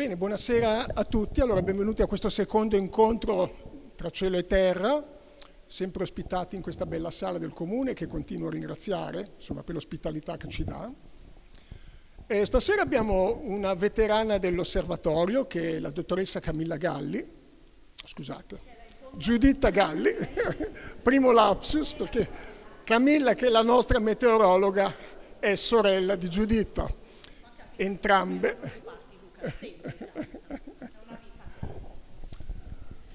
Bene, buonasera a tutti, allora benvenuti a questo secondo incontro tra cielo e terra, sempre ospitati in questa bella sala del comune che continuo a ringraziare insomma, per l'ospitalità che ci dà. E stasera abbiamo una veterana dell'osservatorio che è la dottoressa Camilla Galli, scusate, Giuditta Galli, primo lapsus perché Camilla che è la nostra meteorologa è sorella di Giuditta, entrambe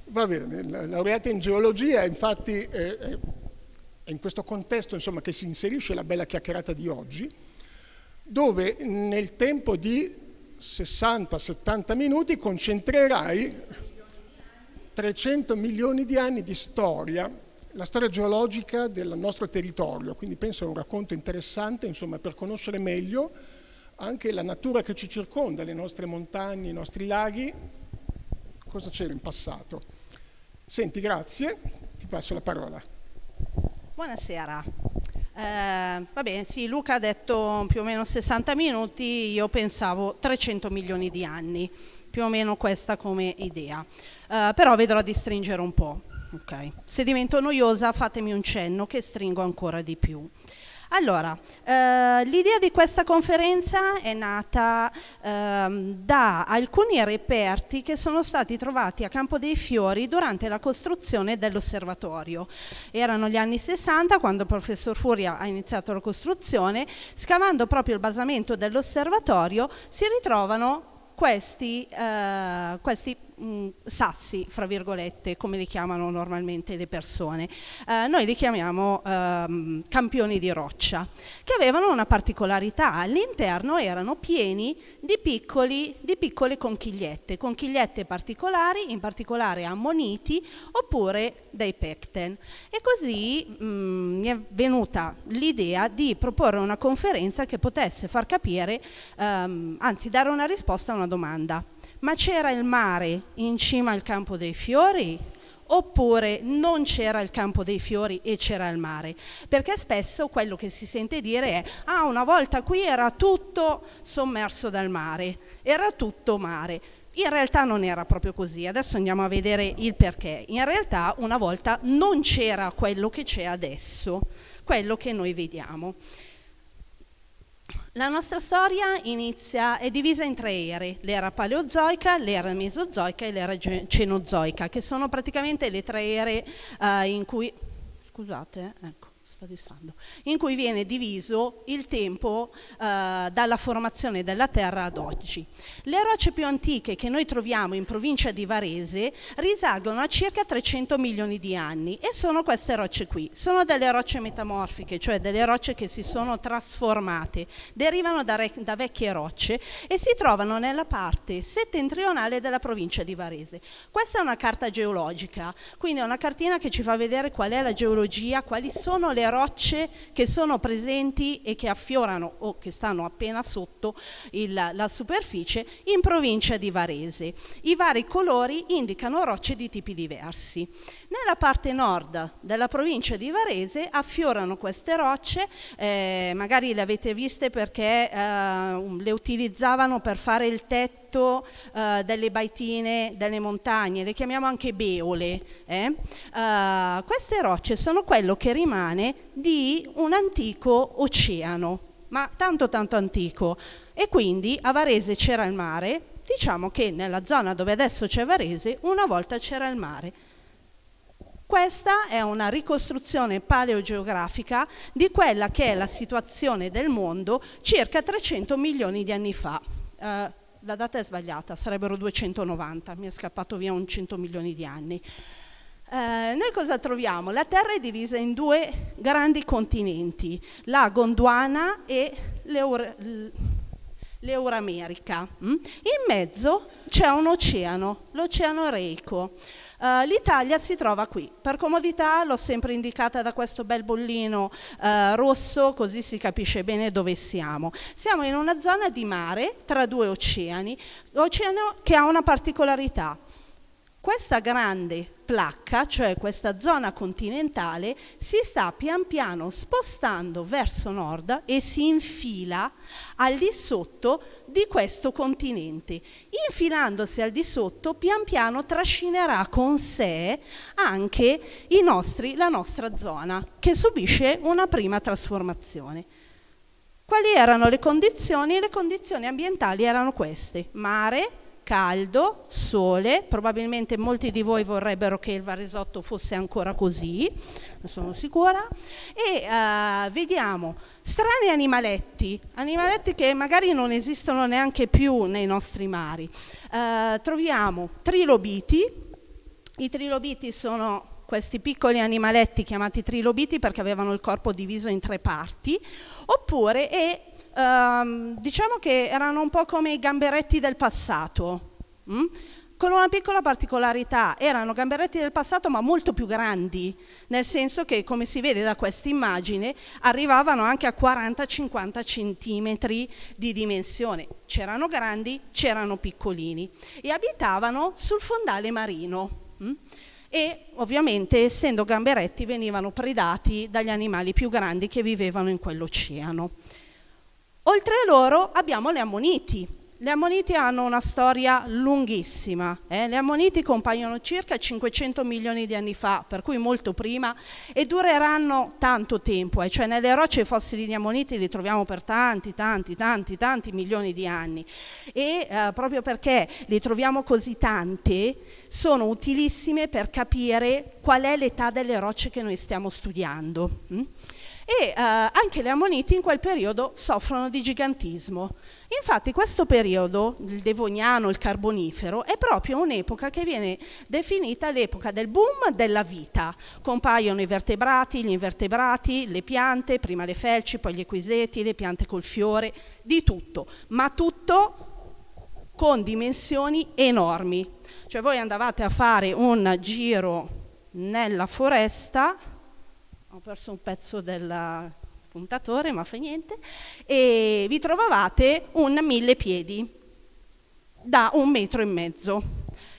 Va bene, laureata in geologia, infatti è in questo contesto insomma, che si inserisce la bella chiacchierata di oggi, dove nel tempo di 60-70 minuti concentrerai 300 milioni di anni di storia, la storia geologica del nostro territorio, quindi penso a un racconto interessante insomma, per conoscere meglio anche la natura che ci circonda, le nostre montagne, i nostri laghi. Cosa c'era in passato? Senti, grazie, ti passo la parola. Buonasera. Eh, va bene, sì, Luca ha detto più o meno 60 minuti, io pensavo 300 milioni di anni, più o meno questa come idea. Eh, però vedrò di stringere un po'. Okay. Se divento noiosa fatemi un cenno che stringo ancora di più. Allora, eh, l'idea di questa conferenza è nata eh, da alcuni reperti che sono stati trovati a Campo dei Fiori durante la costruzione dell'osservatorio. Erano gli anni 60 quando il professor Furia ha iniziato la costruzione, scavando proprio il basamento dell'osservatorio si ritrovano questi, eh, questi mh, mm, sassi, fra virgolette, come li chiamano normalmente le persone. Eh, noi li chiamiamo ehm, campioni di roccia, che avevano una particolarità, all'interno erano pieni di, piccoli, di piccole conchigliette, conchigliette particolari, in particolare ammoniti oppure dei pecten. E così mh, mm, mi è venuta l'idea di proporre una conferenza che potesse far capire, ehm, anzi dare una risposta a una domanda ma c'era il mare in cima al campo dei fiori oppure non c'era il campo dei fiori e c'era il mare, perché spesso quello che si sente dire è ah una volta qui era tutto sommerso dal mare, era tutto mare. In realtà non era proprio così, adesso andiamo a vedere il perché. In realtà una volta non c'era quello che c'è adesso, quello che noi vediamo. La nostra storia inizia, è divisa in tre ere, l'era paleozoica, l'era mesozoica e l'era cenozoica, che sono praticamente le tre ere eh, in cui... Scusate, ecco sto distrando, in cui viene diviso il tempo eh, dalla formazione della Terra ad oggi. Le rocce più antiche che noi troviamo in provincia di Varese risalgono a circa 300 milioni di anni e sono queste rocce qui. Sono delle rocce metamorfiche, cioè delle rocce che si sono trasformate, derivano da, da vecchie rocce e si trovano nella parte settentrionale della provincia di Varese. Questa è una carta geologica, quindi è una cartina che ci fa vedere qual è la geologia, quali sono le rocce che sono presenti e che affiorano o che stanno appena sotto il, la superficie in provincia di Varese. I vari colori indicano rocce di tipi diversi. Nella parte nord della provincia di Varese affiorano queste rocce, eh, magari le avete viste perché eh, um, le utilizzavano per fare il tetto eh, delle baitine delle montagne, le chiamiamo anche beole. Eh? Uh, queste rocce sono quello che rimane di un antico oceano, ma tanto tanto antico. E quindi a Varese c'era il mare, diciamo che nella zona dove adesso c'è Varese una volta c'era il mare. Questa è una ricostruzione paleogeografica di quella che è la situazione del mondo circa 300 milioni di anni fa. Eh, la data è sbagliata, sarebbero 290, mi è scappato via un 100 milioni di anni. Eh, noi cosa troviamo? La Terra è divisa in due grandi continenti, la Gondwana e l'Eurasia l'Euramerica. Mm? In mezzo c'è un oceano, l'oceano Reico. Uh, eh, L'Italia si trova qui, per comodità l'ho sempre indicata da questo bel bollino uh, rosso così si capisce bene dove siamo. Siamo in una zona di mare tra due oceani, oceano che ha una particolarità, questa grande placca, cioè questa zona continentale, si sta pian piano spostando verso nord e si infila al di sotto di questo continente. Infilandosi al di sotto, pian piano trascinerà con sé anche nostri, la nostra zona, che subisce una prima trasformazione. Quali erano le condizioni? Le condizioni ambientali erano queste, mare, caldo, sole, probabilmente molti di voi vorrebbero che il Varesotto fosse ancora così, ne sono sicura, e uh, vediamo strani animaletti, animaletti che magari non esistono neanche più nei nostri mari. Uh, troviamo trilobiti, i trilobiti sono questi piccoli animaletti chiamati trilobiti perché avevano il corpo diviso in tre parti, oppure e ehm, diciamo che erano un po' come i gamberetti del passato, mh? Mm? con una piccola particolarità, erano gamberetti del passato ma molto più grandi, nel senso che come si vede da questa immagine arrivavano anche a 40-50 centimetri di dimensione, c'erano grandi, c'erano piccolini e abitavano sul fondale marino. Mh? Mm? e ovviamente essendo gamberetti venivano predati dagli animali più grandi che vivevano in quell'oceano. Oltre a loro abbiamo le ammoniti. Le ammoniti hanno una storia lunghissima, eh? le ammoniti compaiono circa 500 milioni di anni fa, per cui molto prima, e dureranno tanto tempo, eh? cioè nelle rocce fossili di ammoniti li troviamo per tanti, tanti, tanti, tanti milioni di anni e eh, proprio perché li troviamo così tante sono utilissime per capire qual è l'età delle rocce che noi stiamo studiando. Hm? e eh, anche le ammoniti in quel periodo soffrono di gigantismo. Infatti questo periodo, il Devoniano, il Carbonifero, è proprio un'epoca che viene definita l'epoca del boom della vita. Compaiono i vertebrati, gli invertebrati, le piante, prima le felci, poi gli equiseti, le piante col fiore, di tutto, ma tutto con dimensioni enormi. Cioè voi andavate a fare un giro nella foresta perso un pezzo del puntatore, ma fa niente, e vi trovavate un mille piedi da un metro e mezzo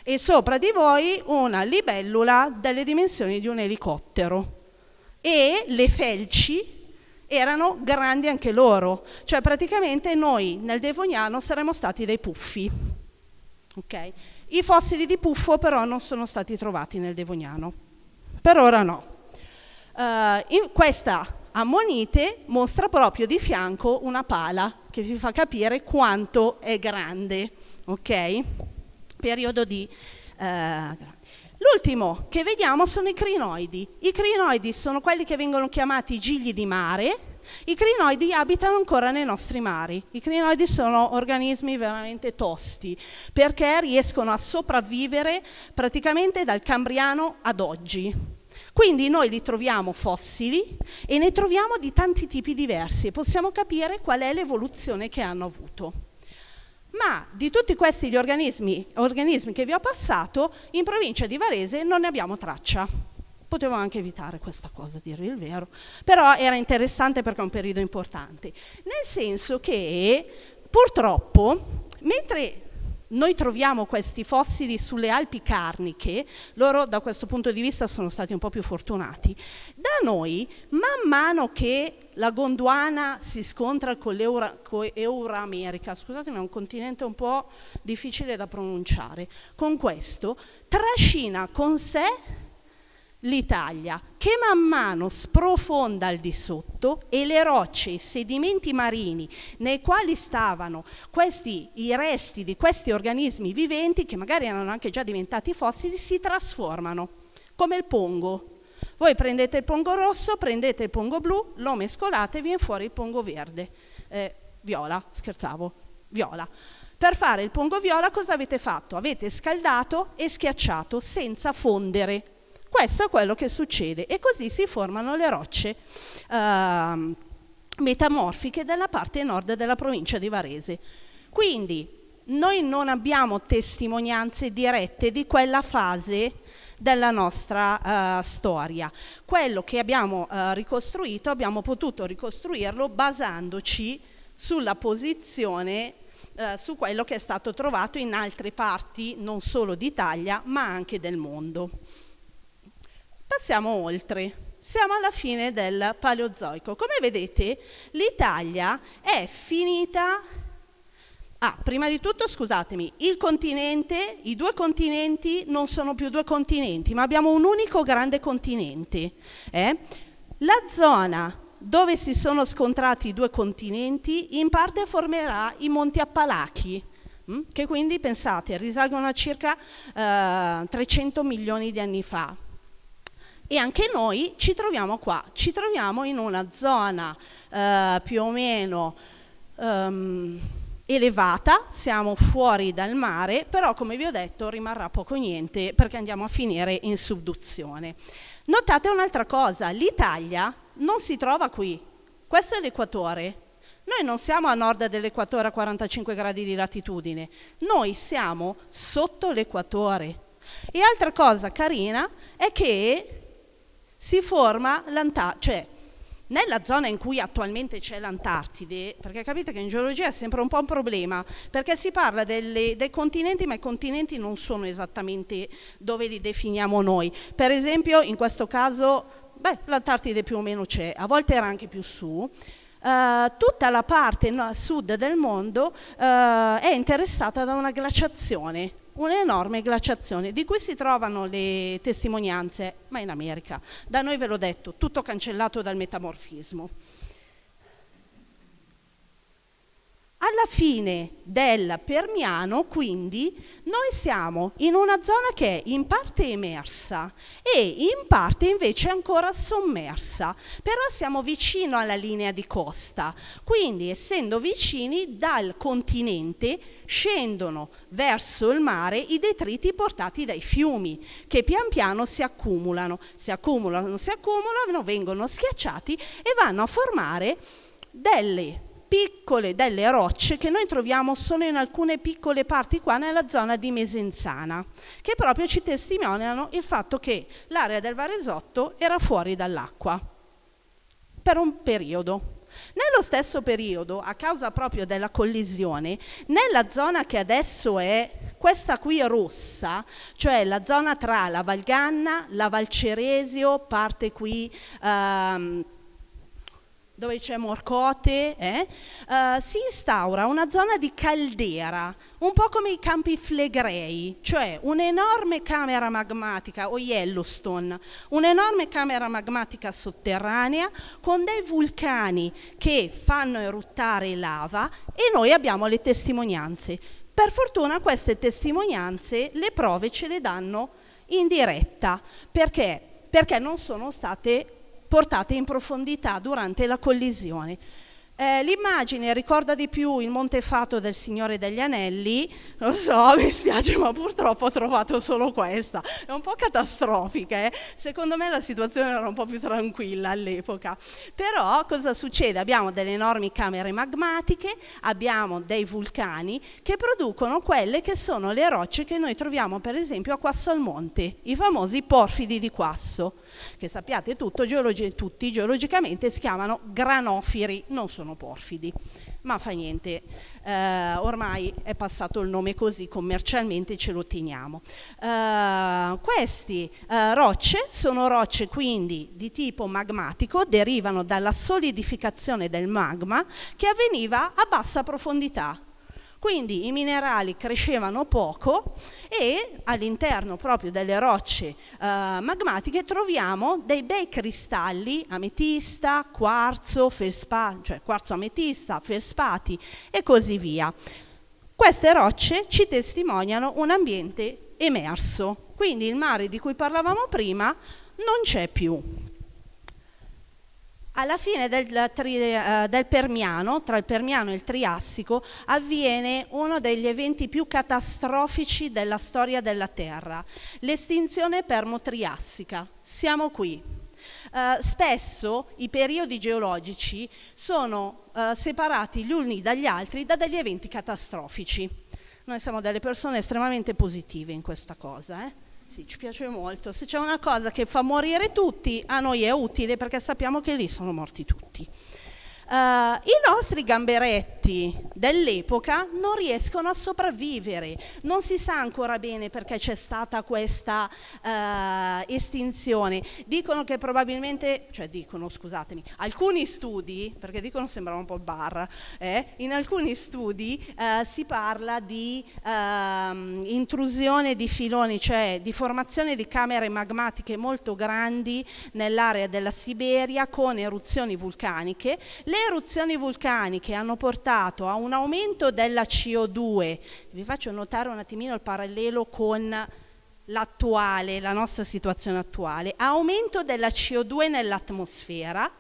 e sopra di voi una libellula delle dimensioni di un elicottero e le felci erano grandi anche loro, cioè praticamente noi nel Devoniano saremmo stati dei puffi. Okay? I fossili di puffo però non sono stati trovati nel Devoniano, per ora no. Eh, in questa ammonite mostra proprio di fianco una pala che vi fa capire quanto è grande, ok? Periodo di... Eh, L'ultimo che vediamo sono i crinoidi. I crinoidi sono quelli che vengono chiamati gigli di mare. I crinoidi abitano ancora nei nostri mari. I crinoidi sono organismi veramente tosti perché riescono a sopravvivere praticamente dal Cambriano ad oggi. Quindi noi li troviamo fossili e ne troviamo di tanti tipi diversi e possiamo capire qual è l'evoluzione che hanno avuto. Ma di tutti questi gli organismi, organismi che vi ho passato, in provincia di Varese non ne abbiamo traccia. Potevo anche evitare questa cosa, dirvi il vero, però era interessante perché è un periodo importante. Nel senso che purtroppo, mentre noi troviamo questi fossili sulle Alpi Carniche, loro da questo punto di vista sono stati un po' più fortunati, da noi man mano che la Gondwana si scontra con l'Euroamerica, scusatemi è un continente un po' difficile da pronunciare, con questo trascina con sé l'Italia, che man mano sprofonda al di sotto e le rocce, i sedimenti marini nei quali stavano questi, i resti di questi organismi viventi, che magari erano anche già diventati fossili, si trasformano, come il pongo. Voi prendete il pongo rosso, prendete il pongo blu, lo mescolate e viene fuori il pongo verde. Eh, viola, scherzavo, viola. Per fare il pongo viola cosa avete fatto? Avete scaldato e schiacciato senza fondere questo è quello che succede e così si formano le rocce eh, metamorfiche della parte nord della provincia di Varese. Quindi noi non abbiamo testimonianze dirette di quella fase della nostra uh, storia. Quello che abbiamo uh, ricostruito, abbiamo potuto ricostruirlo basandoci sulla posizione, uh, su quello che è stato trovato in altre parti non solo d'Italia ma anche del mondo. Passiamo oltre. Siamo alla fine del Paleozoico. Come vedete, l'Italia è finita Ah, prima di tutto, scusatemi, il continente, i due continenti non sono più due continenti, ma abbiamo un unico grande continente. Eh? La zona dove si sono scontrati i due continenti in parte formerà i Monti Appalachi, hm? che quindi, pensate, risalgono a circa eh, 300 milioni di anni fa. E anche noi ci troviamo qua, ci troviamo in una zona eh, più o meno um, elevata, siamo fuori dal mare, però come vi ho detto rimarrà poco niente perché andiamo a finire in subduzione. Notate un'altra cosa, l'Italia non si trova qui, questo è l'equatore, noi non siamo a nord dell'equatore a 45 gradi di latitudine, noi siamo sotto l'equatore. E altra cosa carina è che si forma l'Antartide, cioè nella zona in cui attualmente c'è l'Antartide, perché capite che in geologia è sempre un po' un problema, perché si parla delle, dei continenti, ma i continenti non sono esattamente dove li definiamo noi. Per esempio, in questo caso, beh, l'Antartide più o meno c'è, a volte era anche più su. Uh, tutta la parte no, sud del mondo uh, è interessata da una glaciazione un'enorme glaciazione, di cui si trovano le testimonianze, ma in America. Da noi, ve l'ho detto, tutto cancellato dal metamorfismo. Alla fine del Permiano, quindi, noi siamo in una zona che è in parte emersa e in parte invece ancora sommersa, però siamo vicino alla linea di costa, quindi essendo vicini dal continente scendono verso il mare i detriti portati dai fiumi che pian piano si accumulano, si accumulano, si accumulano, vengono schiacciati e vanno a formare delle piccole delle rocce che noi troviamo solo in alcune piccole parti qua nella zona di Mesenzana, che proprio ci testimoniano il fatto che l'area del Varesotto era fuori dall'acqua per un periodo. Nello stesso periodo, a causa proprio della collisione, nella zona che adesso è questa qui rossa, cioè la zona tra la Valganna, la Valceresio, parte qui... Ehm, dove c'è Morcote, eh, uh, si instaura una zona di caldera, un po' come i campi flegrei, cioè un'enorme camera magmatica o Yellowstone, un'enorme camera magmatica sotterranea con dei vulcani che fanno eruttare lava e noi abbiamo le testimonianze. Per fortuna queste testimonianze, le prove ce le danno in diretta, perché? Perché non sono state portate in profondità durante la collisione. Eh, l'immagine ricorda di più il monte Montefato del Signore degli Anelli, non so, mi spiace ma purtroppo ho trovato solo questa, è un po' catastrofica, eh? secondo me la situazione era un po' più tranquilla all'epoca, però cosa succede? Abbiamo delle enormi camere magmatiche, abbiamo dei vulcani che producono quelle che sono le rocce che noi troviamo per esempio a Quasso al Monte, i famosi porfidi di Quasso, che sappiate tutto, geologi tutti geologicamente si chiamano granofiri, non sono sono porfidi, ma fa niente, eh, ormai è passato il nome così, commercialmente ce lo teniamo. Eh, queste eh, rocce sono rocce quindi di tipo magmatico, derivano dalla solidificazione del magma che avveniva a bassa profondità, quindi i minerali crescevano poco e all'interno proprio delle rocce eh, magmatiche troviamo dei bei cristalli ametista, quarzo, felspati, cioè quarzo ametista, felspati e così via. Queste rocce ci testimoniano un ambiente emerso, quindi il mare di cui parlavamo prima non c'è più. Alla fine del, eh, del, Permiano, tra il Permiano e il Triassico, avviene uno degli eventi più catastrofici della storia della Terra, l'estinzione permo-triassica. Siamo qui. Eh, spesso i periodi geologici sono eh, separati gli uni dagli altri da degli eventi catastrofici. Noi siamo delle persone estremamente positive in questa cosa. Eh. Sì, ci piace molto. Se c'è una cosa che fa morire tutti, a noi è utile perché sappiamo che lì sono morti tutti. Uh, I nostri gamberetti dell'epoca non riescono a sopravvivere, non si sa ancora bene perché c'è stata questa uh, estinzione. Dicono che probabilmente, cioè dicono scusatemi, alcuni studi, perché dicono sembrava un po' il bar, eh, in alcuni studi uh, si parla di ehm, intrusione di filoni, cioè di formazione di camere magmatiche molto grandi nell'area della Siberia con eruzioni vulcaniche. Le le eruzioni vulcaniche hanno portato a un aumento della CO2, vi faccio notare un attimino il parallelo con l'attuale, la nostra situazione attuale, aumento della CO2 nell'atmosfera,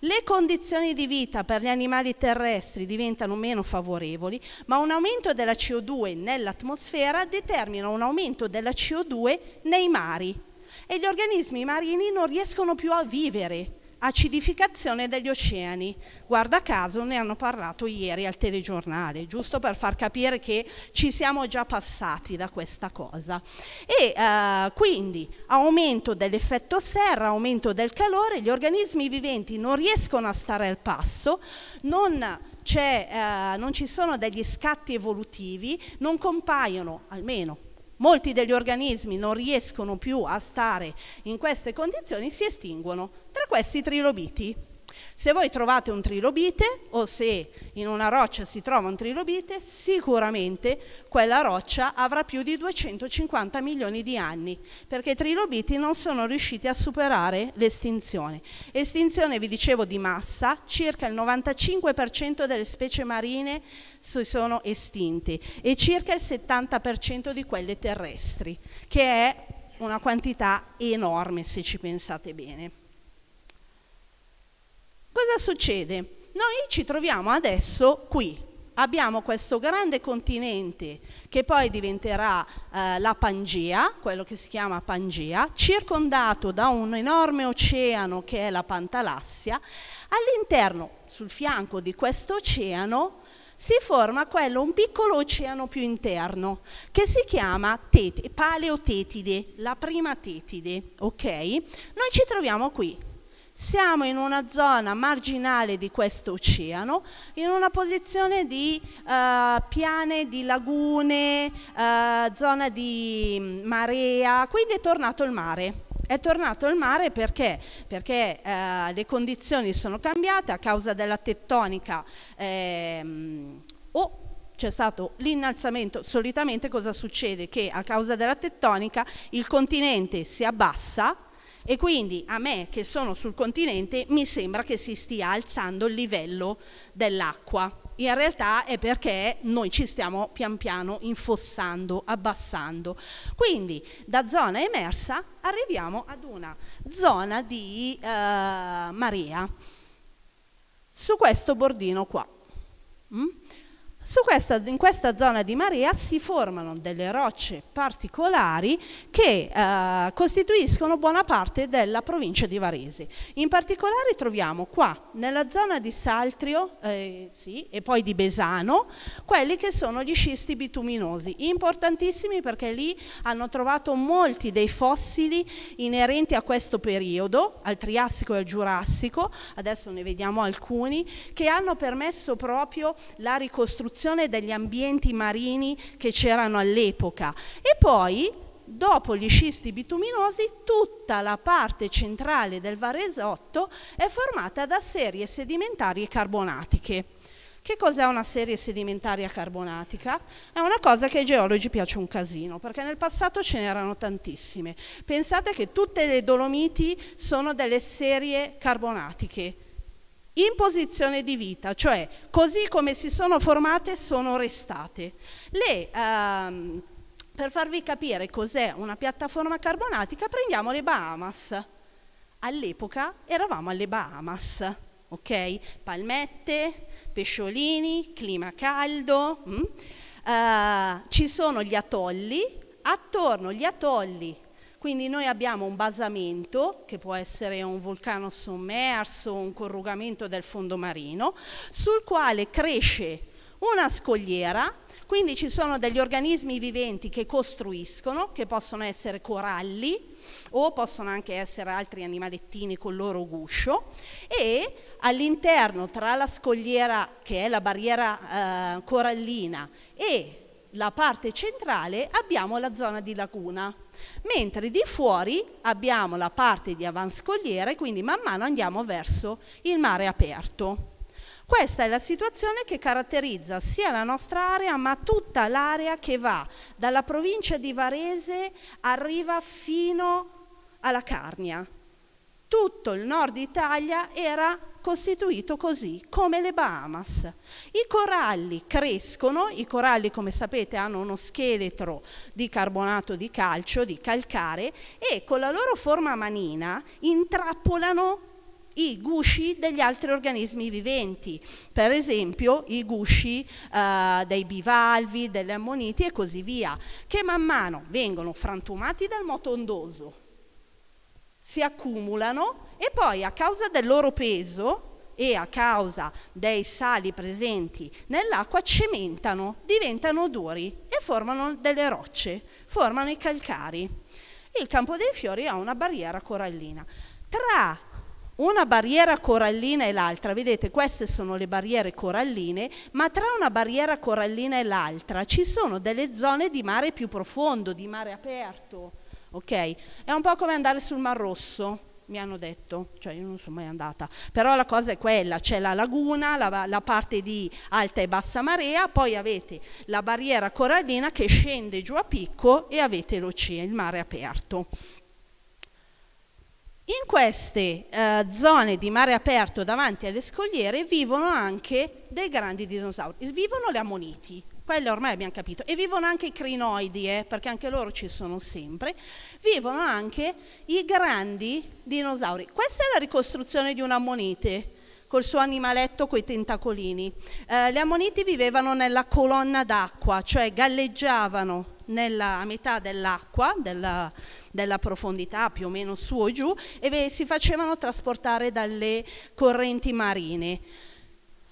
le condizioni di vita per gli animali terrestri diventano meno favorevoli, ma un aumento della CO2 nell'atmosfera determina un aumento della CO2 nei mari e gli organismi marini non riescono più a vivere acidificazione degli oceani. Guarda caso ne hanno parlato ieri al telegiornale, giusto per far capire che ci siamo già passati da questa cosa. E eh, quindi aumento dell'effetto serra, aumento del calore, gli organismi viventi non riescono a stare al passo, non eh, non ci sono degli scatti evolutivi, non compaiono, almeno molti degli organismi non riescono più a stare in queste condizioni, si estinguono, tra questi trilobiti. Se voi trovate un trilobite o se in una roccia si trova un trilobite, sicuramente quella roccia avrà più di 250 milioni di anni, perché i trilobiti non sono riusciti a superare l'estinzione. Estinzione, vi dicevo, di massa, circa il 95% delle specie marine si sono estinte e circa il 70% di quelle terrestri, che è una quantità enorme se ci pensate bene. Cosa succede? Noi ci troviamo adesso qui, abbiamo questo grande continente che poi diventerà eh, la Pangea, quello che si chiama Pangea, circondato da un enorme oceano che è la Pantalassia. All'interno, sul fianco di questo oceano, si forma quello, un piccolo oceano più interno, che si chiama tete, Paleotetide, la prima tetide, ok? Noi ci troviamo qui, siamo in una zona marginale di questo oceano, in una posizione di eh, piane, di lagune, eh, zona di marea, quindi è tornato il mare. È tornato il mare perché? Perché eh, le condizioni sono cambiate a causa della tettonica ehm, o c'è stato l'innalzamento. Solitamente cosa succede? Che a causa della tettonica il continente si abbassa e quindi a me che sono sul continente mi sembra che si stia alzando il livello dell'acqua. In realtà è perché noi ci stiamo pian piano infossando, abbassando. Quindi da zona emersa arriviamo ad una zona di eh, marea. Su questo bordino qua. Mm? questa, in questa zona di marea si formano delle rocce particolari che eh, costituiscono buona parte della provincia di Varese. In particolare troviamo qua, nella zona di Saltrio eh, sì, e poi di Besano, quelli che sono gli scisti bituminosi, importantissimi perché lì hanno trovato molti dei fossili inerenti a questo periodo, al Triassico e al Giurassico, adesso ne vediamo alcuni, che hanno permesso proprio la ricostruzione protezione degli ambienti marini che c'erano all'epoca e poi dopo gli scisti bituminosi tutta la parte centrale del Varesotto è formata da serie sedimentarie carbonatiche. Che cos'è una serie sedimentaria carbonatica? È una cosa che ai geologi piace un casino, perché nel passato ce n'erano tantissime. Pensate che tutte le Dolomiti sono delle serie carbonatiche, in posizione di vita, cioè così come si sono formate sono restate. Le, ehm, per farvi capire cos'è una piattaforma carbonatica, prendiamo le Bahamas. All'epoca eravamo alle Bahamas, ok? Palmette, pesciolini, clima caldo, mm? eh, ci sono gli atolli, attorno agli atolli quindi noi abbiamo un basamento, che può essere un vulcano sommerso, un corrugamento del fondo marino, sul quale cresce una scogliera, quindi ci sono degli organismi viventi che costruiscono, che possono essere coralli o possono anche essere altri animalettini con il loro guscio e all'interno tra la scogliera che è la barriera eh, corallina e la parte centrale abbiamo la zona di laguna, mentre di fuori abbiamo la parte di avanscogliere, quindi man mano andiamo verso il mare aperto. Questa è la situazione che caratterizza sia la nostra area, ma tutta l'area che va dalla provincia di Varese, arriva fino alla Carnia. Tutto il nord Italia era costituito così, come le Bahamas. I coralli crescono, i coralli come sapete hanno uno scheletro di carbonato di calcio, di calcare, e con la loro forma manina intrappolano i gusci degli altri organismi viventi, per esempio i gusci eh, dei bivalvi, delle ammoniti e così via, che man mano vengono frantumati dal moto ondoso, si accumulano e poi a causa del loro peso e a causa dei sali presenti nell'acqua cementano, diventano duri e formano delle rocce, formano i calcari. Il Campo dei Fiori ha una barriera corallina. Tra una barriera corallina e l'altra, vedete queste sono le barriere coralline, ma tra una barriera corallina e l'altra ci sono delle zone di mare più profondo, di mare aperto, ok? È un po' come andare sul Mar Rosso, mi hanno detto, cioè io non sono mai andata, però la cosa è quella, c'è la laguna, la, la, parte di alta e bassa marea, poi avete la barriera corallina che scende giù a picco e avete l'oceano, il mare aperto. In queste eh, zone di mare aperto davanti alle scogliere vivono anche dei grandi dinosauri, vivono le ammoniti, quello ormai abbiamo capito, e vivono anche i crinoidi, eh, perché anche loro ci sono sempre, vivono anche i grandi dinosauri. Questa è la ricostruzione di un ammonite col suo animaletto coi tentacolini. Eh, le ammoniti vivevano nella colonna d'acqua, cioè galleggiavano nella, a metà dell'acqua, della, della, profondità più o meno su o giù, e si facevano trasportare dalle correnti marine.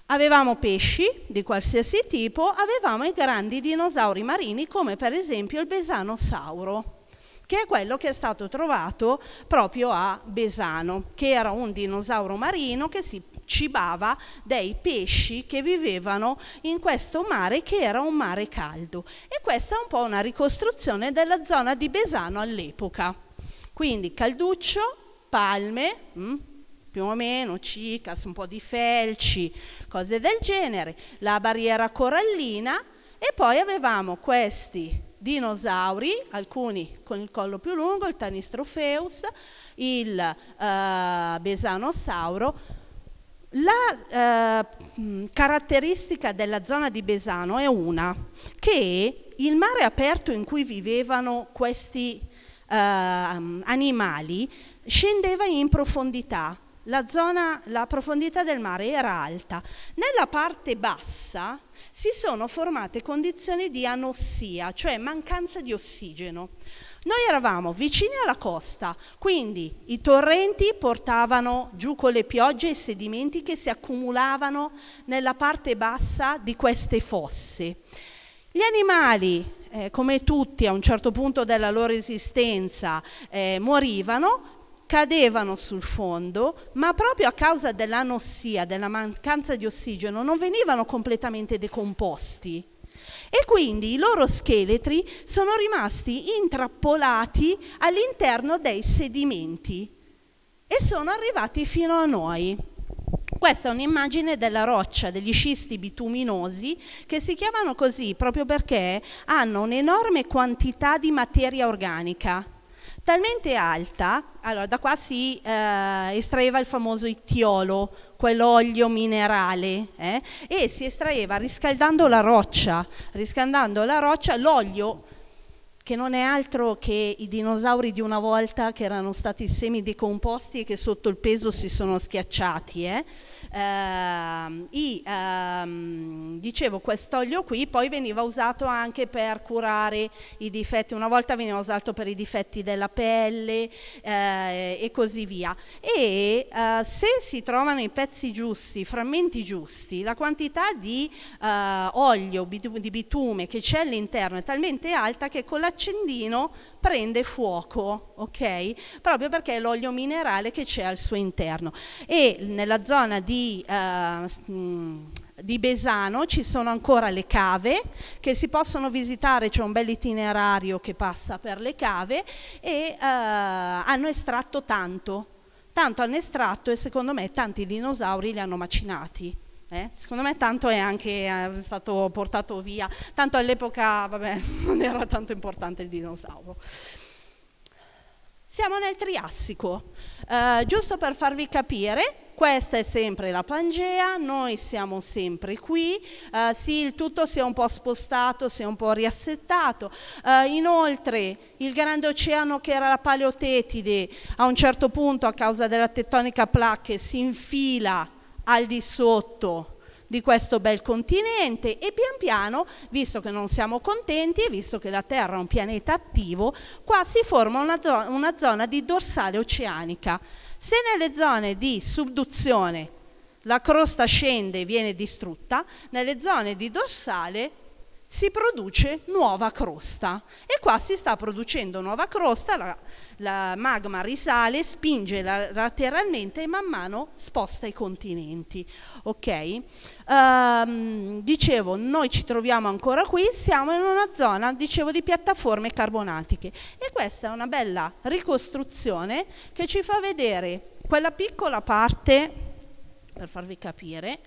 Avevamo pesci di qualsiasi tipo, avevamo i grandi dinosauri marini come per esempio il besanosauro che è quello che è stato trovato proprio a Besano, che era un dinosauro marino che si cibava dei pesci che vivevano in questo mare che era un mare caldo. E questa è un po' una ricostruzione della zona di Besano all'epoca. Quindi calduccio, palme, mh? Mm, più o meno, cicas, un po' di felci, cose del genere, la barriera corallina e poi avevamo questi dinosauri, alcuni con il collo più lungo, il Tanistrofeus, il eh, Besanosauro. La eh, mm, caratteristica della zona di Besano è una, che il mare aperto in cui vivevano questi eh, mm, animali scendeva in profondità la, zona, la profondità del mare era alta. Nella parte bassa si sono formate condizioni di anossia, cioè mancanza di ossigeno. Noi eravamo vicini alla costa, quindi i torrenti portavano giù con le piogge i sedimenti che si accumulavano nella parte bassa di queste fosse. Gli animali, eh, come tutti a un certo punto della loro esistenza, eh, morivano cadevano sul fondo, ma proprio a causa dell'anossia, della mancanza di ossigeno, non venivano completamente decomposti. E quindi i loro scheletri sono rimasti intrappolati all'interno dei sedimenti e sono arrivati fino a noi. Questa è un'immagine della roccia, degli scisti bituminosi, che si chiamano così proprio perché hanno un'enorme quantità di materia organica talmente alta, allora da qua si eh, estraeva il famoso ittiolo, quell'olio minerale, eh, e si estraeva riscaldando la roccia, riscaldando la roccia l'olio che non è altro che i dinosauri di una volta che erano stati semidecomposti e che sotto il peso si sono schiacciati. Eh? Ehm, e, ehm, dicevo, quest'olio qui poi veniva usato anche per curare i difetti, una volta veniva usato per i difetti della pelle eh, e così via. E eh, se si trovano i pezzi giusti, i frammenti giusti, la quantità di eh, olio, di bitume che c'è all'interno è talmente alta che con la l'accendino prende fuoco, ok? Proprio perché è l'olio minerale che c'è al suo interno. E nella zona di... Uh, di Besano ci sono ancora le cave che si possono visitare, c'è un bel itinerario che passa per le cave e eh, hanno estratto tanto, tanto hanno estratto e secondo me tanti dinosauri li hanno macinati. Eh? Secondo me tanto è anche eh, stato portato via, tanto all'epoca vabbè, non era tanto importante il dinosauro. Siamo nel Triassico, eh, giusto per farvi capire, questa è sempre la Pangea, noi siamo sempre qui, eh, sì il tutto si è un po' spostato, si è un po' riassettato, eh, inoltre il grande oceano che era la Paleotetide a un certo punto a causa della tettonica placche si infila al di sotto di questo bel continente e pian piano, visto che non siamo contenti e visto che la Terra è un pianeta attivo, qua si forma una, zona, una zona di dorsale oceanica. Se nelle zone di subduzione la crosta scende e viene distrutta, nelle zone di dorsale si produce nuova crosta e qua si sta producendo nuova crosta, la, la magma risale, spinge lateralmente e man mano sposta i continenti. Ok? Um, dicevo, noi ci troviamo ancora qui, siamo in una zona, dicevo, di piattaforme carbonatiche e questa è una bella ricostruzione che ci fa vedere quella piccola parte, per farvi capire,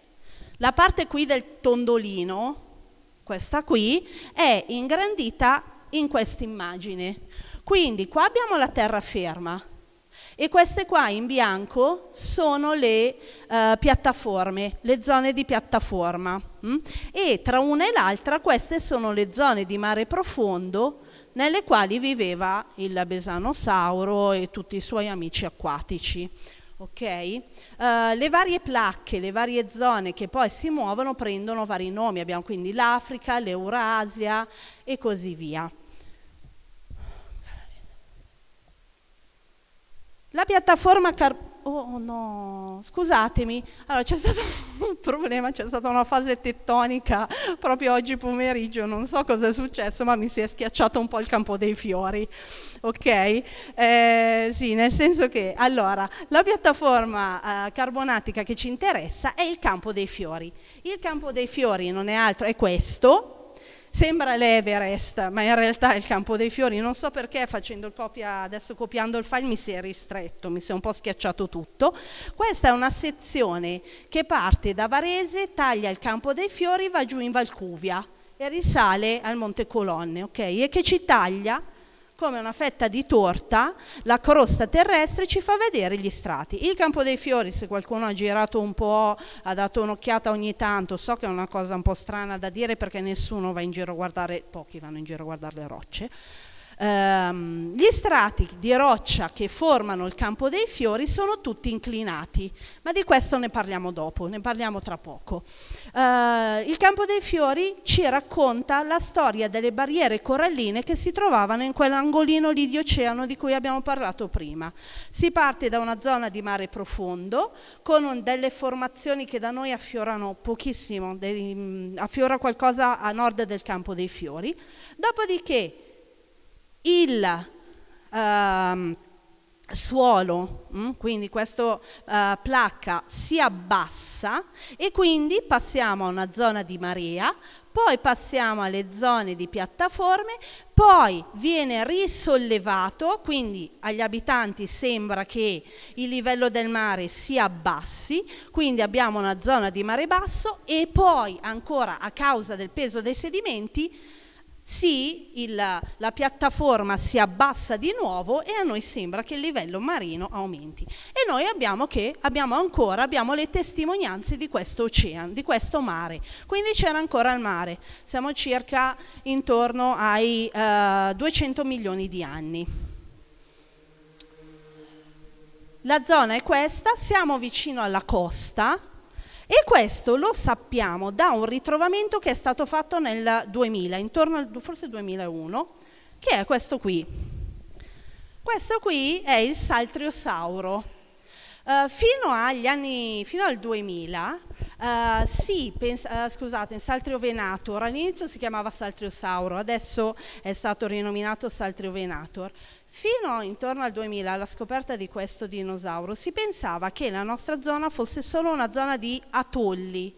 la parte qui del tondolino, questa qui, è ingrandita in questa immagine. Quindi qua abbiamo la terraferma e queste qua in bianco sono le eh, piattaforme, le zone di piattaforma. Mh? Mm? E tra una e l'altra queste sono le zone di mare profondo nelle quali viveva il besanosauro e tutti i suoi amici acquatici. Okay? Uh, le varie placche, le varie zone che poi si muovono prendono vari nomi, abbiamo quindi l'Africa, l'Eurasia e così via. La piattaforma car... Oh, oh no, scusatemi, allora c'è stato un problema, c'è stata una fase tettonica proprio oggi pomeriggio, non so cosa è successo, ma mi si è schiacciato un po' il campo dei fiori, ok? Eh, sì, nel senso che, allora, la piattaforma eh, carbonatica che ci interessa è il campo dei fiori. Il campo dei fiori non è altro, è questo, sembra l'Everest, ma in realtà è il campo dei fiori. Non so perché facendo copia, adesso copiando il file mi si è ristretto, mi si è un po' schiacciato tutto. Questa è una sezione che parte da Varese, taglia il campo dei fiori, va giù in Valcuvia e risale al Monte Colonne, ok? E che ci taglia come una fetta di torta, la crosta terrestre ci fa vedere gli strati. Il Campo dei Fiori, se qualcuno ha girato un po', ha dato un'occhiata ogni tanto, so che è una cosa un po' strana da dire perché nessuno va in giro a guardare, pochi vanno in giro a guardare le rocce, Ehm, gli strati di roccia che formano il campo dei fiori sono tutti inclinati, ma di questo ne parliamo dopo, ne parliamo tra poco. Ehm, il campo dei fiori ci racconta la storia delle barriere coralline che si trovavano in quell'angolino lì di oceano di cui abbiamo parlato prima. Si parte da una zona di mare profondo con delle formazioni che da noi affiorano pochissimo, affiora qualcosa a nord del campo dei fiori, dopodiché il uh, suolo, mh? Mm, quindi questa uh, eh, placca si abbassa e quindi passiamo a una zona di marea, poi passiamo alle zone di piattaforme, poi viene risollevato, quindi agli abitanti sembra che il livello del mare si abbassi, quindi abbiamo una zona di mare basso e poi ancora a causa del peso dei sedimenti sì, il, la piattaforma si abbassa di nuovo e a noi sembra che il livello marino aumenti. E noi abbiamo, che, abbiamo ancora abbiamo le testimonianze di questo oceano, di questo mare. Quindi c'era ancora il mare. Siamo circa intorno ai eh, 200 milioni di anni. La zona è questa, siamo vicino alla costa, e questo lo sappiamo da un ritrovamento che è stato fatto nel 2000, intorno al forse 2001, che è questo qui. Questo qui è il saltriosauro. Uh, fino agli anni, fino al 2000, Uh, sì, pensa, uh, scusate, Saltrio Venator, all'inizio si chiamava Saltriosauro, adesso è stato rinominato Saltrio Venator. Fino intorno al 2000, alla scoperta di questo dinosauro, si pensava che la nostra zona fosse solo una zona di atolli,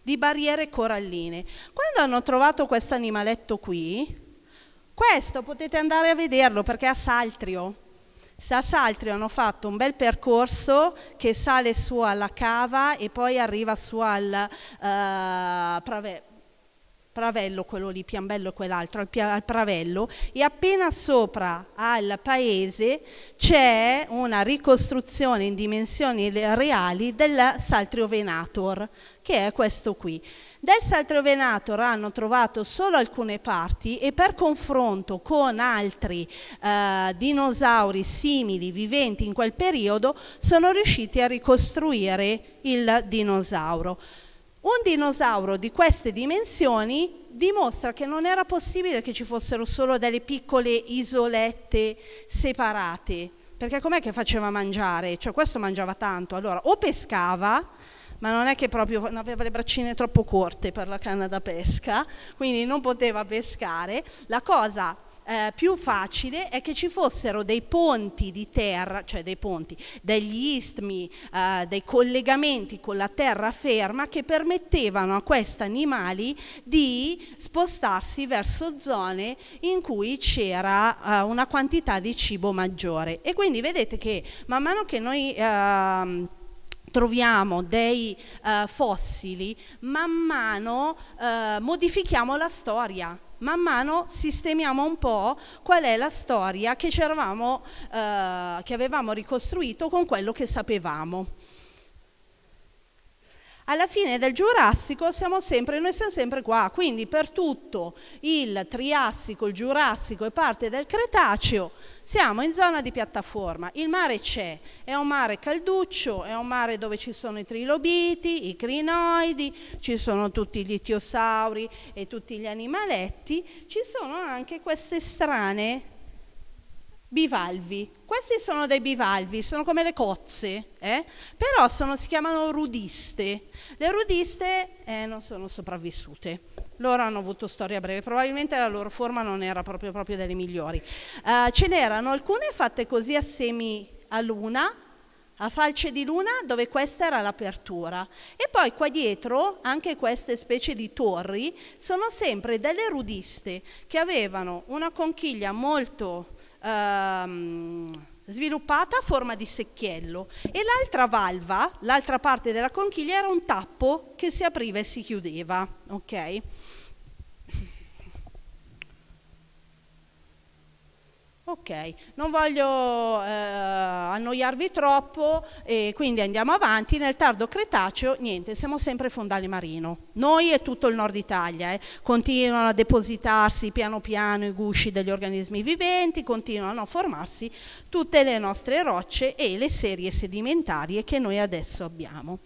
di barriere coralline. Quando hanno trovato questo animaletto qui, questo potete andare a vederlo perché è a Saltrio. A Saltrio hanno fatto un bel percorso che sale su alla cava e poi arriva su al uh, prave, Pravello quello lì, Piambello e quell'altro, al, al, Pravello, e appena sopra al paese c'è una ricostruzione in dimensioni reali del Saltrio Venator, che è questo qui. Del Saltrio Venator hanno trovato solo alcune parti e per confronto con altri eh, dinosauri simili viventi in quel periodo sono riusciti a ricostruire il dinosauro. Un dinosauro di queste dimensioni dimostra che non era possibile che ci fossero solo delle piccole isolette separate, perché com'è che faceva mangiare? Cioè questo mangiava tanto, allora o pescava, ma non è che proprio aveva le braccine troppo corte per la canna da pesca, quindi non poteva pescare. La cosa eh, più facile è che ci fossero dei ponti di terra, cioè dei ponti, degli istmi, eh, dei collegamenti con la terraferma che permettevano a questi animali di spostarsi verso zone in cui c'era eh, una quantità di cibo maggiore. E quindi vedete che man mano che noi... Ehm, troviamo dei eh, fossili, man mano eh, modifichiamo la storia man mano sistemiamo un po' qual è la storia che, eh, che avevamo ricostruito con quello che sapevamo alla fine del Giurassico siamo sempre, noi siamo sempre qua, quindi per tutto il Triassico, il Giurassico e parte del Cretaceo siamo in zona di piattaforma, il mare c'è, è un mare calduccio, è un mare dove ci sono i trilobiti, i crinoidi, ci sono tutti gli itiosauri e tutti gli animaletti, ci sono anche queste strane bivalvi. Questi sono dei bivalvi, sono come le cozze, eh? però sono, si chiamano rudiste. Le rudiste eh, non sono sopravvissute. Loro hanno avuto storia breve, probabilmente la loro forma non era proprio, proprio delle migliori. Uh, ce n'erano alcune fatte così a semi a luna, a falce di luna, dove questa era l'apertura. E poi qua dietro, anche queste specie di torri, sono sempre delle rudiste che avevano una conchiglia molto ehm, sviluppata a forma di secchiello e l'altra valva, l'altra parte della conchiglia era un tappo che si apriva e si chiudeva. Okay? Ok, non voglio eh, annoiarvi troppo e quindi andiamo avanti. Nel tardo Cretaceo, niente, siamo sempre fondale marino. Noi e tutto il nord Italia. Eh. Continuano a depositarsi piano piano i gusci degli organismi viventi, continuano a formarsi tutte le nostre rocce e le serie sedimentarie che noi adesso abbiamo.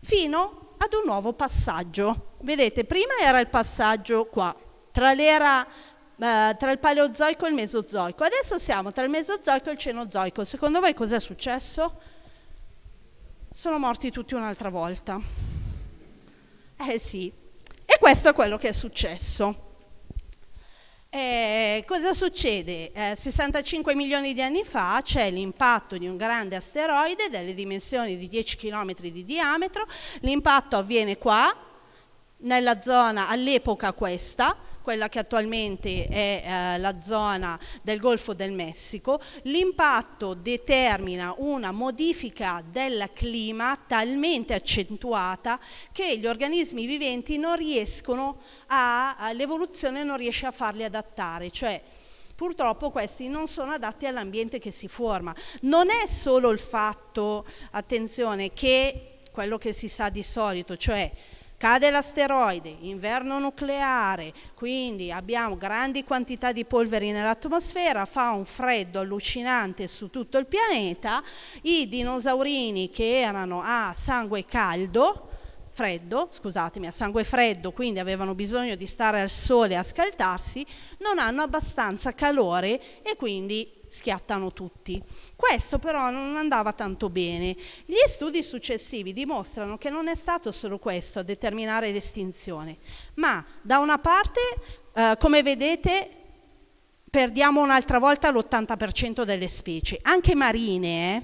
Fino ad un nuovo passaggio. Vedete, prima era il passaggio qua, tra l'era eh, tra il paleozoico e il mesozoico. Adesso siamo tra il mesozoico e il cenozoico. Secondo voi cos'è successo? Sono morti tutti un'altra volta. Eh sì. E questo è quello che è successo. Eh, cosa succede? Eh, 65 milioni di anni fa c'è l'impatto di un grande asteroide delle dimensioni di 10 km di diametro, l'impatto avviene qua, nella zona all'epoca questa, quella che attualmente è eh, la zona del Golfo del Messico, l'impatto determina una modifica del clima talmente accentuata che gli organismi viventi non riescono a, l'evoluzione non riesce a farli adattare, cioè purtroppo questi non sono adatti all'ambiente che si forma. Non è solo il fatto, attenzione, che quello che si sa di solito, cioè cade l'asteroide, inverno nucleare, quindi abbiamo grandi quantità di polveri nell'atmosfera, fa un freddo allucinante su tutto il pianeta, i dinosaurini che erano a sangue caldo, freddo, scusatemi, a sangue freddo, quindi avevano bisogno di stare al sole a scaldarsi, non hanno abbastanza calore e quindi schiattano tutti. Questo però non andava tanto bene. Gli studi successivi dimostrano che non è stato solo questo a determinare l'estinzione, ma da una parte, eh, come vedete, perdiamo un'altra volta l'80% delle specie, anche marine, eh?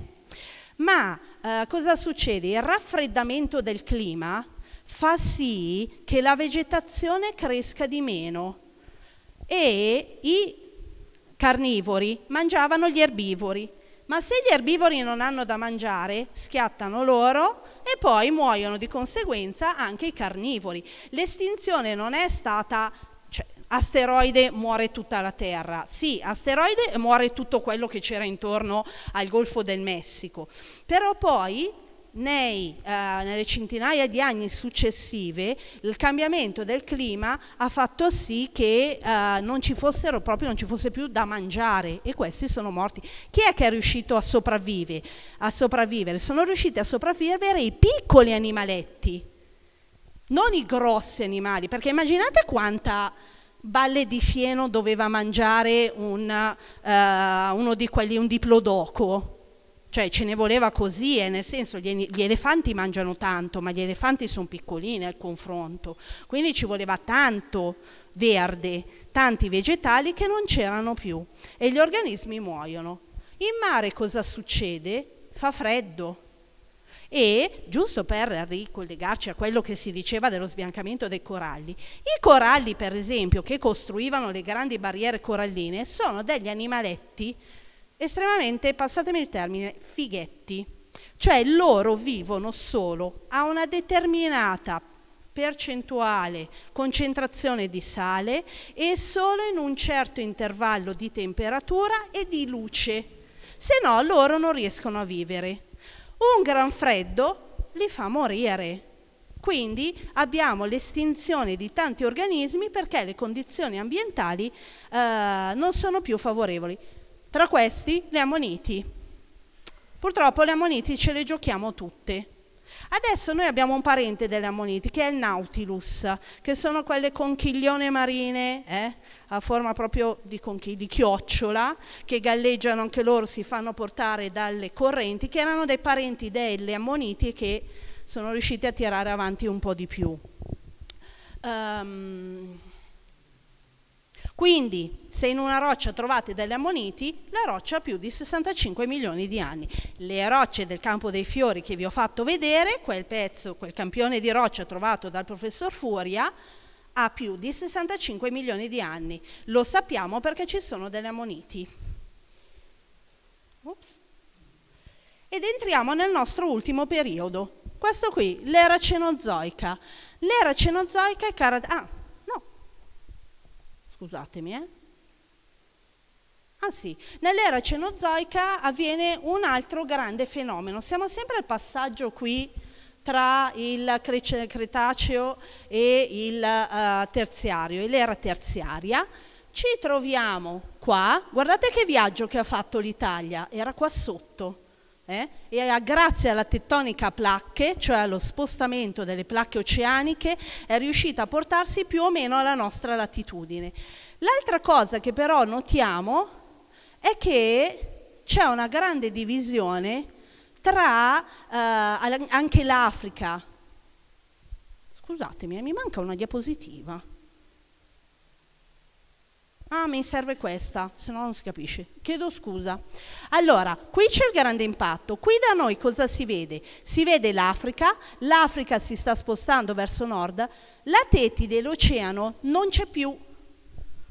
ma eh, cosa succede? Il raffreddamento del clima fa sì che la vegetazione cresca di meno e i carnivori mangiavano gli erbivori, ma se gli erbivori non hanno da mangiare, schiattano loro e poi muoiono di conseguenza anche i carnivori. L'estinzione non è stata cioè, asteroide muore tutta la Terra. Sì, asteroide muore tutto quello che c'era intorno al Golfo del Messico. Però poi nei, eh, nelle centinaia di anni successive il cambiamento del clima ha fatto sì che eh, non ci fossero proprio non ci fosse più da mangiare e questi sono morti. Chi è che è riuscito a sopravvivere? A sopravvivere? Sono riusciti a sopravvivere i piccoli animaletti, non i grossi animali, perché immaginate quanta balle di fieno doveva mangiare un, eh, uno di quelli, un diplodoco cioè ce ne voleva così, eh, nel senso gli, gli, elefanti mangiano tanto, ma gli elefanti sono piccolini al confronto, quindi ci voleva tanto verde, tanti vegetali che non c'erano più e gli organismi muoiono. In mare cosa succede? Fa freddo. E, giusto per ricollegarci a quello che si diceva dello sbiancamento dei coralli, i coralli per esempio che costruivano le grandi barriere coralline sono degli animaletti estremamente, passatemi il termine, fighetti. Cioè loro vivono solo a una determinata percentuale, concentrazione di sale e solo in un certo intervallo di temperatura e di luce. Se no loro non riescono a vivere. Un gran freddo li fa morire. Quindi abbiamo l'estinzione di tanti organismi perché le condizioni ambientali eh, non sono più favorevoli. Tra questi le Ammoniti. Purtroppo le Ammoniti ce le giochiamo tutte. Adesso noi abbiamo un parente delle ammoniti che è il Nautilus, che sono quelle conchiglione marine eh, a forma proprio di, conchi- di chiocciola, che galleggiano anche loro, si fanno portare dalle correnti, che erano dei parenti delle ammoniti che sono riusciti a tirare avanti un po' di più. Um, quindi se in una roccia trovate delle ammoniti, la roccia ha più di 65 milioni di anni. Le rocce del Campo dei Fiori che vi ho fatto vedere, quel pezzo, quel campione di roccia trovato dal professor Furia, ha più di 65 milioni di anni. Lo sappiamo perché ci sono delle ammoniti. Oops. Ed entriamo nel nostro ultimo periodo. Questo qui, l'era cenozoica. L'era cenozoica è caratterizzata... Ah, Scusatemi, eh? Ah sì, nell'era cenozoica avviene un altro grande fenomeno. Siamo sempre al passaggio qui tra il Cretaceo e il uh, Terziario, e l'era terziaria. Ci troviamo qua, guardate che viaggio che ha fatto l'Italia, era qua sotto eh? e grazie alla tettonica placche, cioè allo spostamento delle placche oceaniche, è riuscita a portarsi più o meno alla nostra latitudine. L'altra cosa che però notiamo è che c'è una grande divisione tra eh, anche l'Africa. Scusatemi, eh, mi manca una diapositiva. Ah, mi serve questa, se no non si capisce. Chiedo scusa. Allora, qui c'è il grande impatto. Qui da noi cosa si vede? Si vede l'Africa, l'Africa si sta spostando verso nord, la tetide, l'oceano, non c'è più.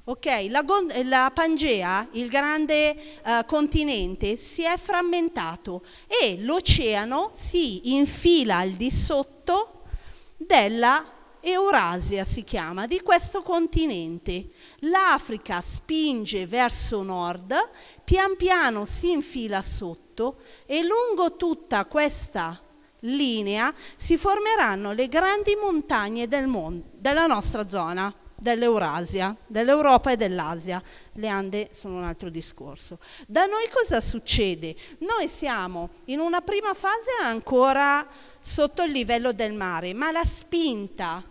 Ok, La, la, Pangea, il grande uh, continente, si è frammentato e l'oceano si infila al di sotto della Eurasia si chiama, di questo continente. L'Africa spinge verso nord, pian piano si infila sotto e lungo tutta questa linea si formeranno le grandi montagne del della nostra zona, dell'Eurasia, dell'Europa e dell'Asia. Le Ande sono un altro discorso. Da noi cosa succede? Noi siamo in una prima fase ancora sotto il livello del mare, ma la spinta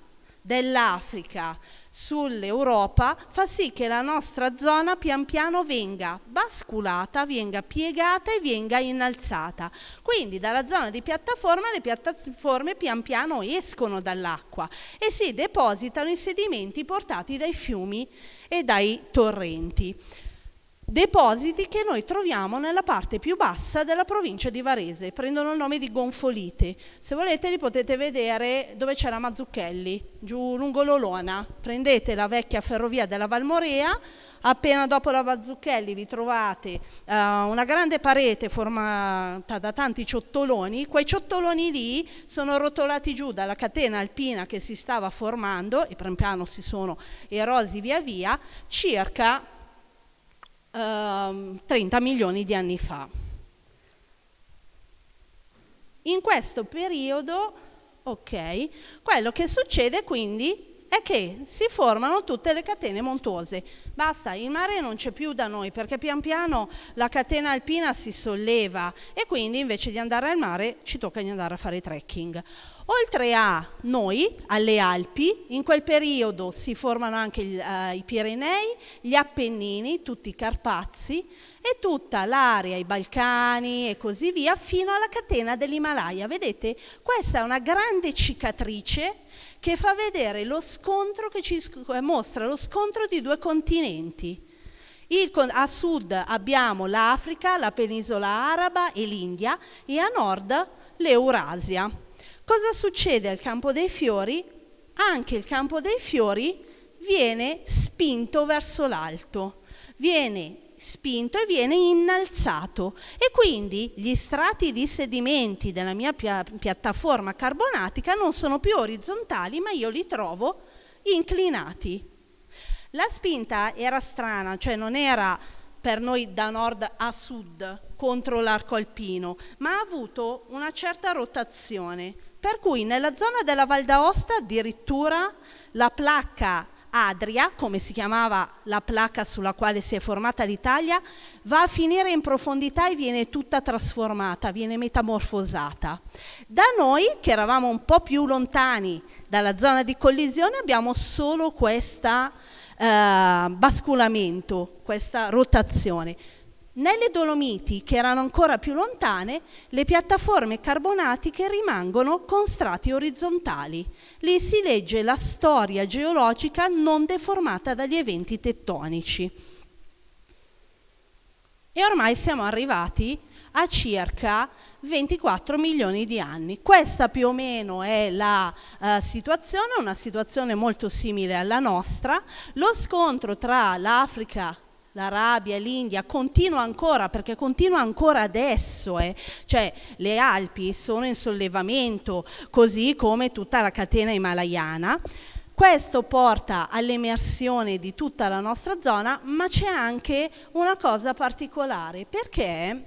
dell'Africa sull'Europa fa sì che la nostra zona pian piano venga basculata, venga piegata e venga innalzata. Quindi dalla zona di piattaforma le piattaforme pian piano escono dall'acqua e si depositano in sedimenti portati dai fiumi e dai torrenti depositi che noi troviamo nella parte più bassa della provincia di Varese, prendono il nome di gonfoliti. Se volete li potete vedere dove c'era Mazzucchelli, giù lungo l'Olona. Prendete la vecchia ferrovia della Valmorea, appena dopo la Mazzucchelli vi trovate uh, una grande parete formata da tanti ciottoloni, quei ciottoloni lì sono rotolati giù dalla catena alpina che si stava formando e pian piano si sono erosi via via, circa 30 ehm, milioni di anni fa. In questo periodo, ok, quello che succede quindi è che si formano tutte le catene montuose. Basta, il mare non c'è più da noi perché pian piano la catena alpina si solleva e quindi invece di andare al mare ci tocca di andare a fare trekking. Oltre a noi, alle Alpi, in quel periodo si formano anche eh, i Pirenei, gli Appennini, tutti i Carpazi e tutta l'area, i Balcani e così via, fino alla catena dell'Himalaya. Vedete, questa è una grande cicatrice che fa vedere lo scontro, che ci eh, mostra lo scontro di due continenti. Il, a sud abbiamo l'Africa, la penisola araba e l'India e a nord l'Eurasia. Cosa succede al campo dei fiori? Anche il campo dei fiori viene spinto verso l'alto, viene spinto e viene innalzato e quindi gli strati di sedimenti della mia pia piattaforma carbonatica non sono più orizzontali ma io li trovo inclinati. La spinta era strana, cioè non era per noi da nord a sud contro l'arco alpino, ma ha avuto una certa rotazione, per cui nella zona della Val d'Aosta addirittura la placca Adria, come si chiamava la placca sulla quale si è formata l'Italia, va a finire in profondità e viene tutta trasformata, viene metamorfosata. Da noi, che eravamo un po' più lontani dalla zona di collisione, abbiamo solo questo eh, basculamento, questa rotazione. Nelle Dolomiti, che erano ancora più lontane, le piattaforme carbonatiche rimangono con strati orizzontali. Lì si legge la storia geologica non deformata dagli eventi tettonici. E ormai siamo arrivati a circa 24 milioni di anni. Questa più o meno è la eh, situazione, una situazione molto simile alla nostra. Lo scontro tra l'Africa l'Arabia, l'India, continua ancora perché continua ancora adesso, eh. cioè le Alpi sono in sollevamento così come tutta la catena himalayana. Questo porta all'emersione di tutta la nostra zona, ma c'è anche una cosa particolare, perché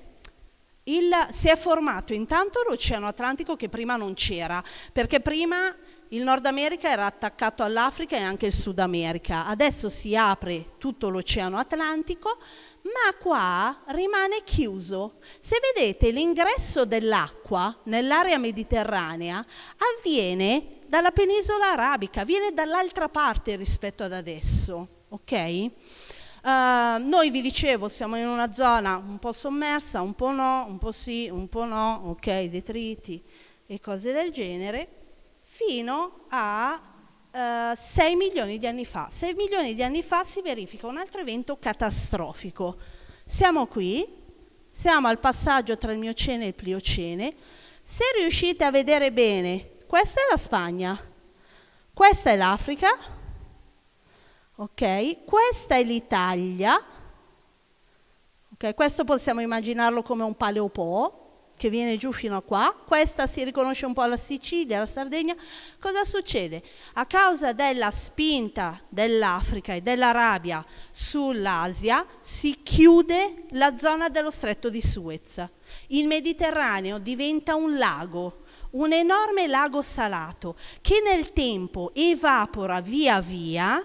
il, si è formato intanto l'Oceano Atlantico che prima non c'era, perché prima il Nord America era attaccato all'Africa e anche il Sud America, adesso si apre tutto l'Oceano Atlantico, ma qua rimane chiuso. Se vedete l'ingresso dell'acqua nell'area mediterranea avviene dalla penisola arabica, viene dall'altra parte rispetto ad adesso, ok? Uh, noi vi dicevo siamo in una zona un po' sommersa, un po' no, un po' sì, un po' no, ok, detriti e cose del genere fino a eh, 6 milioni di anni fa. 6 milioni di anni fa si verifica un altro evento catastrofico. Siamo qui, siamo al passaggio tra il Miocene e il Pliocene. Se riuscite a vedere bene, questa è la Spagna, questa è l'Africa, ok? Questa è l'Italia, ok? Questo possiamo immaginarlo come un paleopò, che viene giù fino a qua, questa si riconosce un po' alla Sicilia, alla Sardegna, cosa succede? A causa della spinta dell'Africa e dell'Arabia sull'Asia si chiude la zona dello stretto di Suez. Il Mediterraneo diventa un lago, un enorme lago salato che nel tempo evapora via via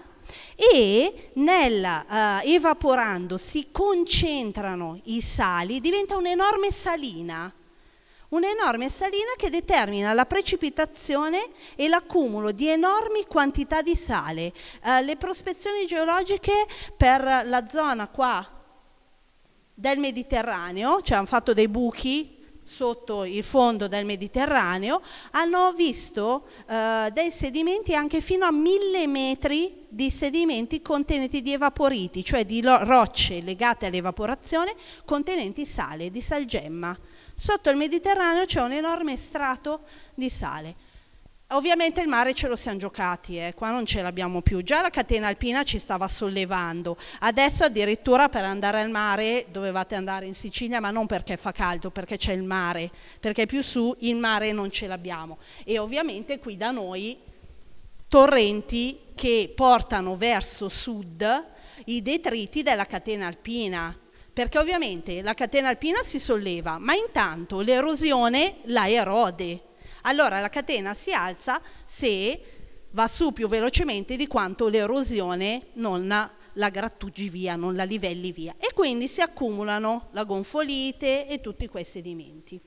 e nel uh, eh, evaporando si concentrano i sali, diventa un'enorme salina un'enorme salina che determina la precipitazione e l'accumulo di enormi quantità di sale. Eh, le prospezioni geologiche per la zona qua del Mediterraneo, cioè hanno fatto dei buchi sotto il fondo del Mediterraneo, hanno visto eh, dei sedimenti anche fino a mille metri di sedimenti contenenti di evaporiti, cioè di rocce legate all'evaporazione contenenti sale, di salgemma. Sotto il Mediterraneo c'è un enorme strato di sale. Ovviamente il mare ce lo siamo giocati, eh, qua non ce l'abbiamo più. Già la catena alpina ci stava sollevando, adesso addirittura per andare al mare dovevate andare in Sicilia, ma non perché fa caldo, perché c'è il mare, perché più su il mare non ce l'abbiamo. E ovviamente qui da noi torrenti che portano verso sud i detriti della catena alpina, perché ovviamente la catena alpina si solleva, ma intanto l'erosione la erode. Allora la catena si alza se va su più velocemente di quanto l'erosione non la grattugi via, non la livelli via. E quindi si accumulano la gonfolite e tutti quei sedimenti.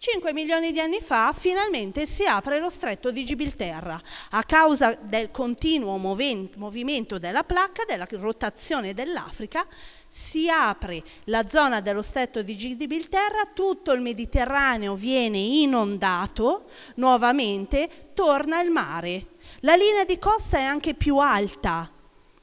5 milioni di anni fa finalmente si apre lo stretto di Gibilterra a causa del continuo movimento della placca, della rotazione dell'Africa si apre la zona dello stretto di Gibilterra, tutto il Mediterraneo viene inondato nuovamente, torna il mare. La linea di costa è anche più alta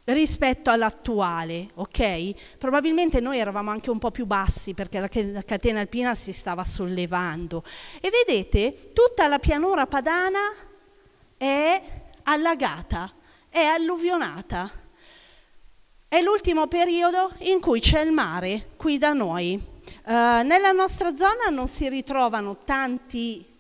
rispetto all'attuale, ok? Probabilmente noi eravamo anche un po' più bassi perché la catena alpina si stava sollevando. E vedete, tutta la pianura padana è allagata, è alluvionata è l'ultimo periodo in cui c'è il mare qui da noi. Eh, nella nostra zona non si ritrovano tanti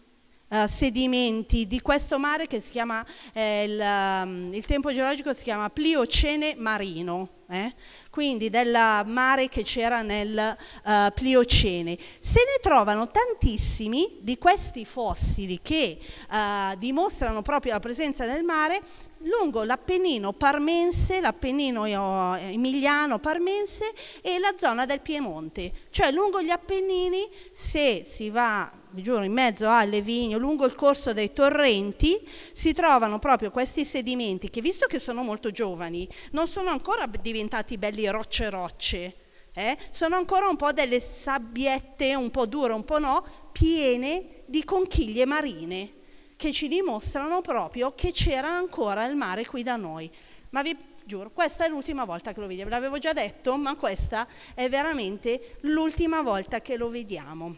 Uh, sedimenti di questo mare che si chiama, eh, il, um, il, tempo geologico si chiama Pliocene marino, eh? quindi del mare che c'era nel uh, Pliocene. Se ne trovano tantissimi di questi fossili che uh, dimostrano proprio la presenza del mare lungo l'Appennino parmense, l'Appennino eh, emiliano parmense e la zona del Piemonte, cioè lungo gli Appennini se si va vi giuro, in mezzo alle vigne, lungo il corso dei torrenti, si trovano proprio questi sedimenti che, visto che sono molto giovani, non sono ancora diventati belli rocce rocce, eh? sono ancora un po' delle sabbiette, un po' dure, un po' no, piene di conchiglie marine che ci dimostrano proprio che c'era ancora il mare qui da noi. Ma vi giuro, questa è l'ultima volta che lo vediamo, l'avevo già detto, ma questa è veramente l'ultima volta che lo vediamo.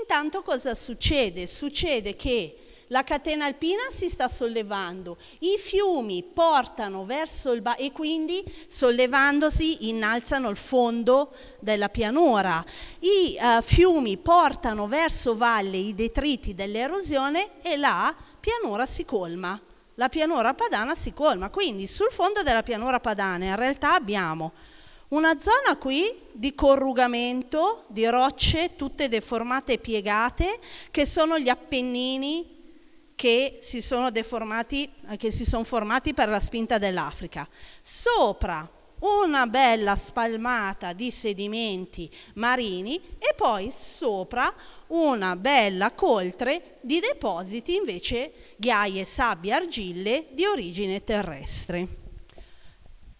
Intanto cosa succede? Succede che la catena alpina si sta sollevando, i fiumi portano verso il basso e quindi sollevandosi innalzano il fondo della pianura. I uh, fiumi portano verso valle i detriti dell'erosione e la pianura si colma. La pianura padana si colma, quindi sul fondo della pianura padana in realtà abbiamo una zona qui di corrugamento, di rocce tutte deformate e piegate, che sono gli Appennini che si sono deformati, eh, che si sono formati per la spinta dell'Africa. Sopra una bella spalmata di sedimenti marini e poi sopra una bella coltre di depositi invece ghiaie, sabbie, argille di origine terrestre.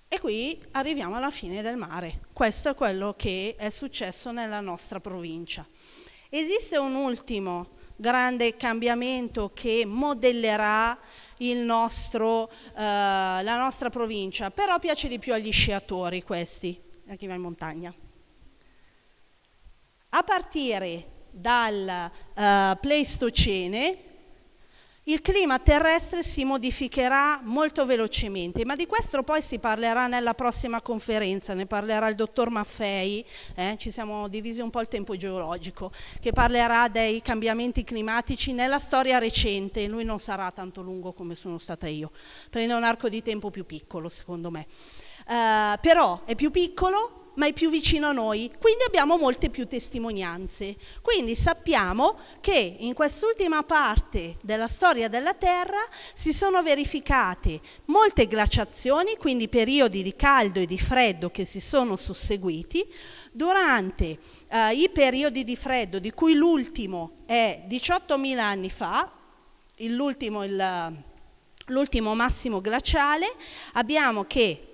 E qui arriviamo alla fine del mare. Questo è quello che è successo nella nostra provincia. Esiste un ultimo grande cambiamento che modellerà nostro, eh, la nostra provincia, però piace di più agli sciatori questi, a chi va in montagna. A partire dal eh, Pleistocene, il clima terrestre si modificherà molto velocemente, ma di questo poi si parlerà nella prossima conferenza, ne parlerà il dottor Maffei, eh, ci siamo divisi un po' il tempo geologico, che parlerà dei cambiamenti climatici nella storia recente, lui non sarà tanto lungo come sono stata io, prende un arco di tempo più piccolo secondo me. Uh, però è più piccolo, ma è più vicino a noi, quindi abbiamo molte più testimonianze. Quindi sappiamo che in quest'ultima parte della storia della Terra si sono verificate molte glaciazioni, quindi periodi di caldo e di freddo che si sono susseguiti, durante eh, i periodi di freddo, di cui l'ultimo è 18.000 anni fa, l'ultimo massimo glaciale, abbiamo che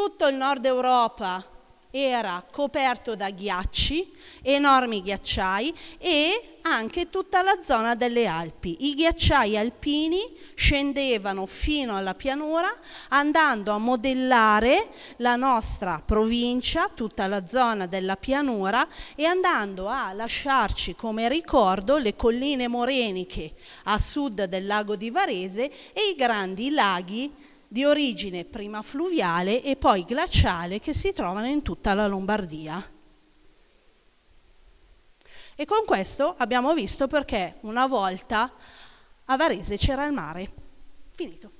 tutto il nord Europa era coperto da ghiacci, enormi ghiacciai e anche tutta la zona delle Alpi. I ghiacciai alpini scendevano fino alla pianura andando a modellare la nostra provincia, tutta la zona della pianura e andando a lasciarci come ricordo le colline moreniche a sud del lago di Varese e i grandi laghi di origine prima fluviale e poi glaciale che si trovano in tutta la Lombardia. E con questo abbiamo visto perché una volta a Varese c'era il mare. Finito.